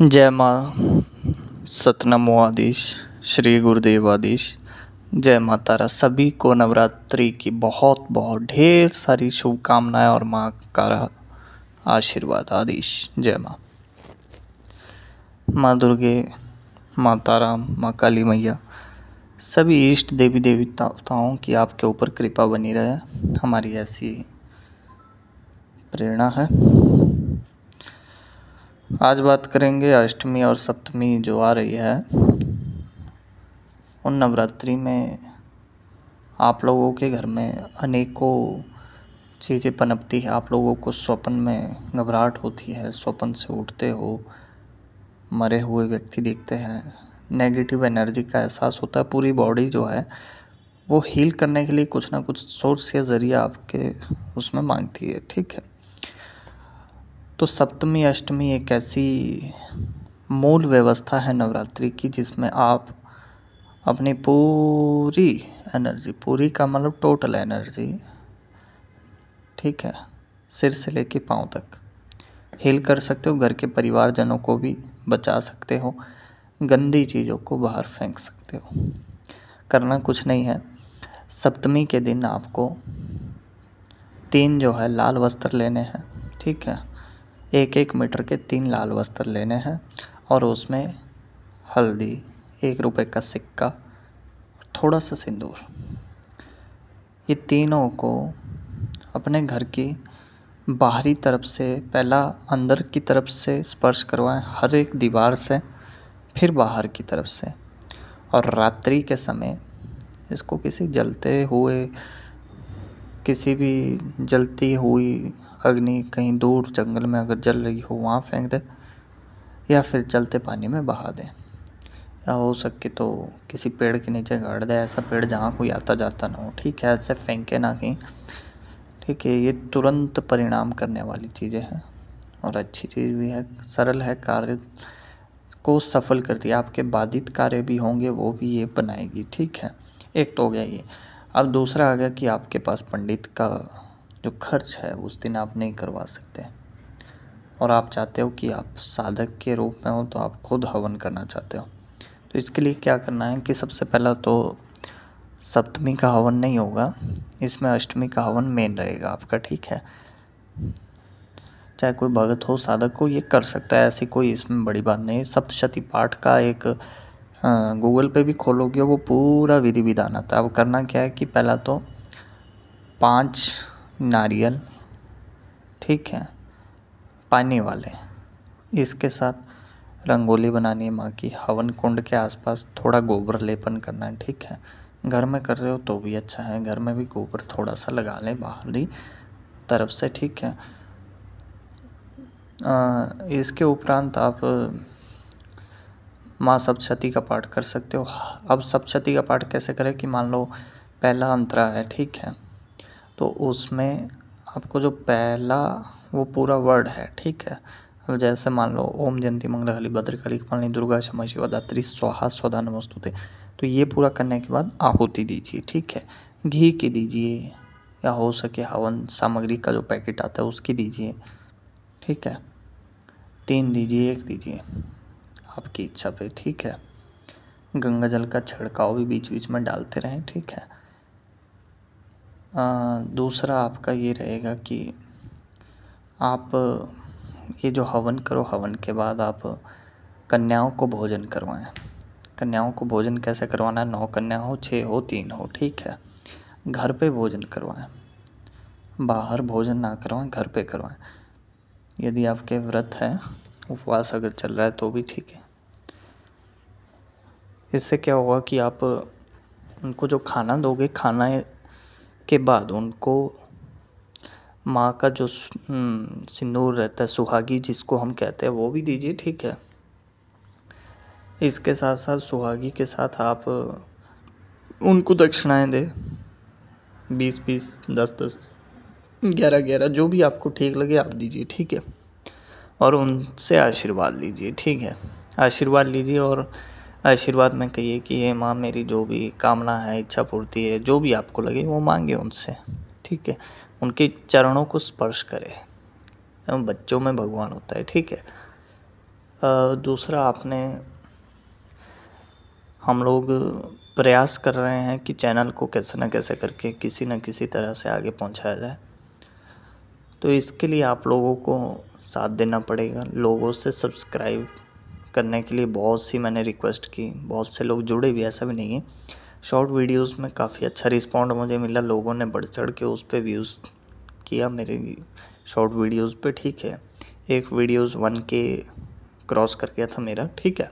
जय माँ आदिश श्री गुरुदेव आदिश जय माँ तारा सभी को नवरात्रि की बहुत बहुत ढेर सारी शुभकामनाएं और माँ का आशीर्वाद आदिश जय माँ माँ दुर्गे माँ तारा माँ काली मैया सभी इष्ट देवी देवताओं की आपके ऊपर कृपा बनी रहे हमारी ऐसी प्रेरणा है आज बात करेंगे अष्टमी और सप्तमी जो आ रही है उन नवरात्रि में आप लोगों के घर में अनेकों चीज़ें पनपती है आप लोगों को स्वपन में घबराहट होती है स्वपन से उठते हो मरे हुए व्यक्ति देखते हैं नेगेटिव एनर्जी का एहसास होता है पूरी बॉडी जो है वो हील करने के लिए कुछ ना कुछ सोर्स या ज़रिया आपके उसमें मांगती है ठीक है तो सप्तमी अष्टमी एक ऐसी मूल व्यवस्था है नवरात्रि की जिसमें आप अपनी पूरी एनर्जी पूरी का मतलब टोटल एनर्जी ठीक है सिर से लेके पाँव तक हील कर सकते हो घर के परिवारजनों को भी बचा सकते हो गंदी चीज़ों को बाहर फेंक सकते हो करना कुछ नहीं है सप्तमी के दिन आपको तीन जो है लाल वस्त्र लेने हैं ठीक है एक एक मीटर के तीन लाल वस्त्र लेने हैं और उसमें हल्दी एक रुपए का सिक्का थोड़ा सा सिंदूर ये तीनों को अपने घर की बाहरी तरफ से पहला अंदर की तरफ से स्पर्श करवाएं हर एक दीवार से फिर बाहर की तरफ से और रात्रि के समय इसको किसी जलते हुए किसी भी जलती हुई अग्नि कहीं दूर जंगल में अगर जल रही हो वहाँ फेंक दें या फिर चलते पानी में बहा दें या हो सके तो किसी पेड़ के नीचे गाड़ दें ऐसा पेड़ जहाँ कोई आता जाता ना हो ठीक है ऐसे फेंके ना कहीं ठीक है ये तुरंत परिणाम करने वाली चीज़ें हैं और अच्छी चीज़ भी है सरल है कार्य को सफल कर दिया आपके बाधित कार्य भी होंगे वो भी ये बनाएगी ठीक है एक तो हो गया ये अब दूसरा आ गया कि आपके पास पंडित का जो खर्च है उस दिन आप नहीं करवा सकते और आप चाहते हो कि आप साधक के रूप में हो तो आप खुद हवन करना चाहते हो तो इसके लिए क्या करना है कि सबसे पहला तो सप्तमी का हवन नहीं होगा इसमें अष्टमी का हवन मेन रहेगा आपका ठीक है चाहे कोई भगत हो साधक हो ये कर सकता है ऐसी कोई इसमें बड़ी बात नहीं सप्तशती पाठ का एक हाँ, गूगल पे भी खोलोगे वो पूरा विधि विधान आता है अब करना क्या है कि पहला तो पाँच नारियल ठीक है पानी वाले इसके साथ रंगोली बनानी है माँ की हवन कुंड के आसपास थोड़ा गोबर लेपन करना है ठीक है घर में कर रहे हो तो भी अच्छा है घर में भी गोबर थोड़ा सा लगा लें बाहरी तरफ से ठीक है आ, इसके उपरांत आप माँ सप्तशती का पाठ कर सकते हो अब सप्तशती का पाठ कैसे करें कि मान लो पहला अंतरा है ठीक है तो उसमें आपको जो पहला वो पूरा वर्ड है ठीक है अब जैसे मान लो ओम जयंती मंगल मंगलहली भद्रकाली कपालिनी दुर्गा क्षमा शिवा दात्री स्वाहा स्वदा थे तो ये पूरा करने के बाद आहुति दीजिए ठीक है घी की दीजिए या हो सके हवन सामग्री का जो पैकेट आता है उसकी दीजिए ठीक है तीन दीजिए एक दीजिए आपकी इच्छा पे ठीक है गंगा जल का छिड़काव भी बीच बीच में डालते रहें ठीक है दूसरा आपका ये रहेगा कि आप ये जो हवन करो हवन के बाद आप कन्याओं को भोजन करवाएं कन्याओं को भोजन कैसे करवाना है नौ कन्या हो छः हो तीन हो ठीक है घर पे भोजन करवाएं बाहर भोजन ना करवाएं घर पे करवाएं यदि आपके व्रत हैं उपवास अगर चल रहा है तो भी ठीक है इससे क्या होगा कि आप उनको जो खाना दोगे खाना के बाद उनको माँ का जो हम्म, सिंदूर रहता है सुहागी जिसको हम कहते हैं वो भी दीजिए ठीक है इसके साथ साथ सुहागी के साथ आप उनको दक्षिणाएँ दें बीस बीस दस दस ग्यारह ग्यारह जो भी आपको ठीक लगे आप दीजिए ठीक है और उनसे आशीर्वाद लीजिए ठीक है आशीर्वाद लीजिए और आशीर्वाद में कहिए कि हे माँ मेरी जो भी कामना है इच्छा पूर्ति है जो भी आपको लगे वो मांगे उनसे ठीक है उनके चरणों को स्पर्श करें एवं बच्चों में भगवान होता है ठीक है दूसरा आपने हम लोग प्रयास कर रहे हैं कि चैनल को कैसे ना कैसे करके किसी न किसी तरह से आगे पहुंचाया जाए तो इसके लिए आप लोगों को साथ देना पड़ेगा लोगों से सब्सक्राइब करने के लिए बहुत सी मैंने रिक्वेस्ट की बहुत से लोग जुड़े भी ऐसा भी नहीं है शॉर्ट वीडियोस में काफ़ी अच्छा रिस्पॉन्ड मुझे मिला लोगों ने बढ़ चढ़ के उस पर व्यूज़ किया मेरे शॉर्ट वीडियोस पे ठीक है एक वीडियोस वन के क्रॉस कर गया था मेरा ठीक है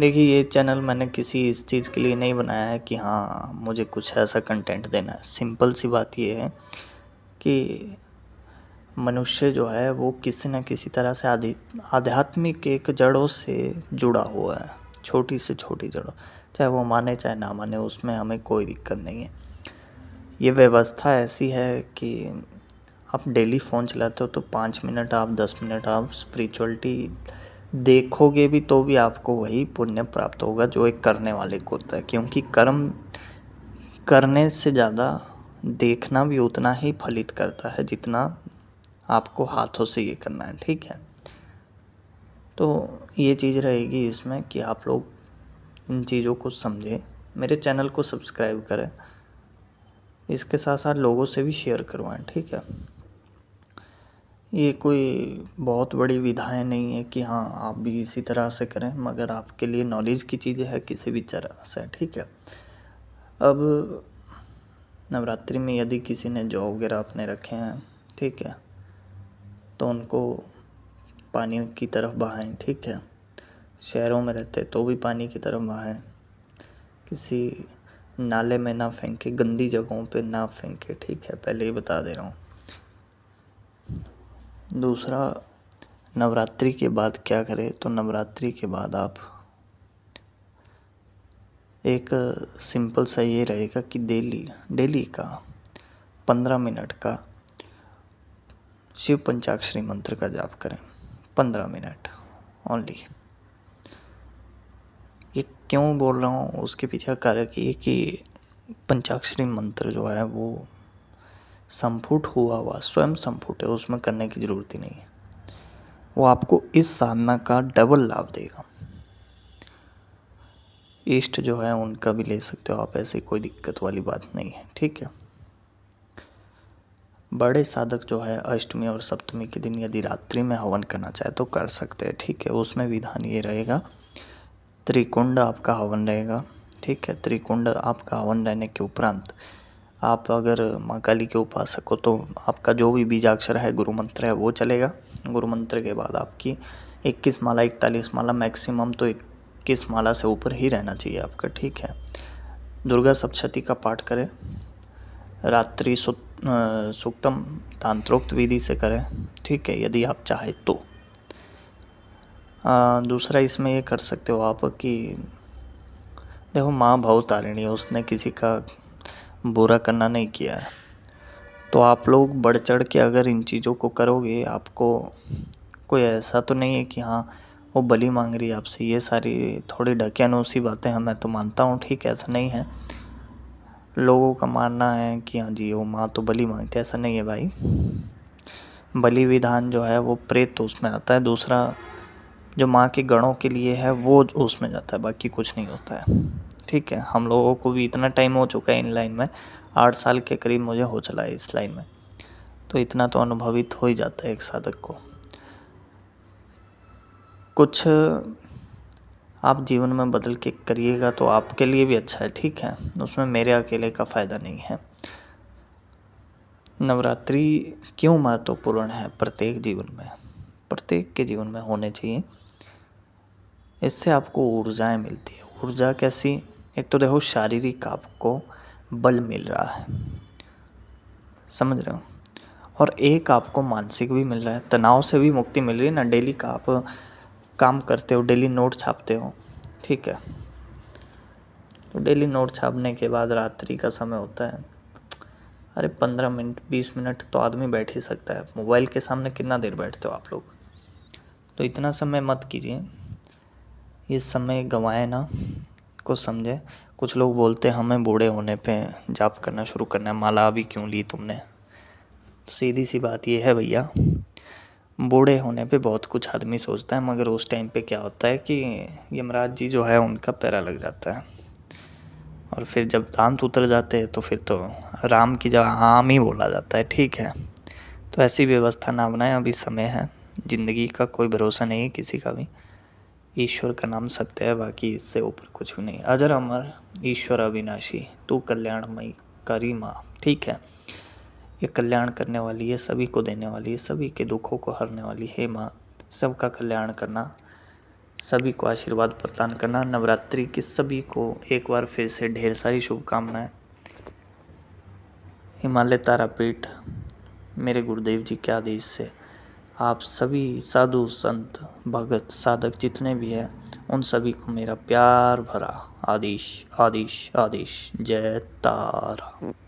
देखिए ये चैनल मैंने किसी इस चीज़ के लिए नहीं बनाया है कि हाँ मुझे कुछ ऐसा कंटेंट देना है सिंपल सी बात ये है कि मनुष्य जो है वो किसी न किसी तरह से आधि आध्यात्मिक एक जड़ों से जुड़ा हुआ है छोटी से छोटी जड़ों चाहे वो माने चाहे ना माने उसमें हमें कोई दिक्कत नहीं है ये व्यवस्था ऐसी है कि आप डेली फ़ोन चलाते हो तो पाँच मिनट आप दस मिनट आप स्पिरिचुअलिटी देखोगे भी तो भी आपको वही पुण्य प्राप्त होगा जो एक करने वाले को होता है क्योंकि कर्म करने से ज़्यादा देखना भी उतना ही फलित करता है जितना आपको हाथों से ये करना है ठीक है तो ये चीज़ रहेगी इसमें कि आप लोग इन चीज़ों को समझें मेरे चैनल को सब्सक्राइब करें इसके साथ साथ लोगों से भी शेयर करवाएं ठीक है ये कोई बहुत बड़ी विधाएँ नहीं है कि हाँ आप भी इसी तरह से करें मगर आपके लिए नॉलेज की चीज़ें है किसी भी तरह से ठीक है अब नवरात्रि में यदि किसी ने जॉब वगैरह अपने रखे हैं ठीक है तो उनको पानी की तरफ बहाएं ठीक है शहरों में रहते तो भी पानी की तरफ बहाएं किसी नाले में ना फेंके गंदी जगहों पे ना फेंके ठीक है पहले ही बता दे रहा हूँ दूसरा नवरात्रि के बाद क्या करें तो नवरात्रि के बाद आप एक सिंपल सा ये रहेगा कि डेली डेली का पंद्रह मिनट का शिव पंचाक्षरी मंत्र का जाप करें पंद्रह मिनट ओनली ये क्यों बोल रहा हूँ उसके पीछे कारक ये कि पंचाक्षरी मंत्र जो है वो संपुट हुआ हुआ स्वयं संपुट है उसमें करने की ज़रूरत ही नहीं है वो आपको इस साधना का डबल लाभ देगा इष्ट जो है उनका भी ले सकते हो आप ऐसी कोई दिक्कत वाली बात नहीं है ठीक है बड़े साधक जो है अष्टमी और सप्तमी के दिन यदि रात्रि में हवन करना चाहे तो कर सकते हैं ठीक है उसमें विधान ये रहेगा त्रिकुंड आपका हवन रहेगा ठीक है त्रिकुंड आपका हवन रहने के उपरांत आप अगर माँ काली के उपासक हो तो आपका जो भी बीजाक्षर है गुरु मंत्र है वो चलेगा गुरु मंत्र के बाद आपकी 21 माला इकतालीस माला मैक्सिमम तो इक्कीस माला से ऊपर ही रहना चाहिए आपका ठीक है दुर्गा सप्तशती का पाठ करें रात्रि सुत सूक्तम तांत्रोक्त विधि से करें ठीक है यदि आप चाहें तो आ, दूसरा इसमें ये कर सकते हो आप कि देखो माँ भाव तारिणी उसने किसी का बुरा करना नहीं किया है तो आप लोग बढ़ चढ़ के अगर इन चीज़ों को करोगे आपको कोई ऐसा तो नहीं है कि हाँ वो बली मांग रही है आपसे ये सारी थोड़ी ढकियानूसी बातें हैं मैं तो मानता हूँ ठीक ऐसा नहीं है लोगों का मानना है कि हाँ जी वो माँ तो बलि मांगती है ऐसा नहीं है भाई बलि विधान जो है वो प्रेत तो उसमें आता है दूसरा जो माँ के गणों के लिए है वो उसमें जाता है बाकी कुछ नहीं होता है ठीक है हम लोगों को भी इतना टाइम हो चुका है इन लाइन में आठ साल के करीब मुझे हो चला है इस लाइन में तो इतना तो अनुभवित हो ही जाता है एक साधक को कुछ आप जीवन में बदल के करिएगा तो आपके लिए भी अच्छा है ठीक है उसमें मेरे अकेले का फ़ायदा नहीं है नवरात्रि क्यों महत्वपूर्ण है प्रत्येक जीवन में प्रत्येक के जीवन में होने चाहिए इससे आपको ऊर्जाएं मिलती है ऊर्जा कैसी एक तो देखो शारीरिक आपको बल मिल रहा है समझ रहे हो और एक आपको मानसिक भी मिल रहा है तनाव से भी मुक्ति मिल रही है ना डेली का आप काम करते हो डेली नोट छापते हो ठीक है तो डेली नोट छापने के बाद रात्रि का समय होता है अरे पंद्रह मिनट बीस मिनट तो आदमी बैठ ही सकता है मोबाइल के सामने कितना देर बैठते हो आप लोग तो इतना समय मत कीजिए ये समय गंवाए ना को समझे कुछ लोग बोलते हैं हमें बूढ़े होने पे जाप करना शुरू करना है माला अभी क्यों ली तुमने तो सीधी सी बात ये है भैया बूढ़े होने पे बहुत कुछ आदमी सोचता है मगर उस टाइम पे क्या होता है कि यमराज जी जो है उनका पैरा लग जाता है और फिर जब दांत उतर जाते हैं तो फिर तो राम की जगह आम ही बोला जाता है ठीक है तो ऐसी व्यवस्था ना बनाए अभी समय है ज़िंदगी का कोई भरोसा नहीं है किसी का भी ईश्वर का नाम सत्य है बाकी इससे ऊपर कुछ भी नहीं अजर अमर ईश्वर अविनाशी तू कल्याणमयी माँ ठीक है ये कल्याण करने वाली है सभी को देने वाली है सभी के दुखों को हरने वाली है माँ सबका कल्याण करना सभी को आशीर्वाद प्रदान करना नवरात्रि की सभी को एक बार फिर से ढेर सारी शुभकामनाएं हिमालय तारापीठ मेरे गुरुदेव जी के आदेश से आप सभी साधु संत भगत साधक जितने भी हैं उन सभी को मेरा प्यार भरा आदेश आदेश आदेश जय तारा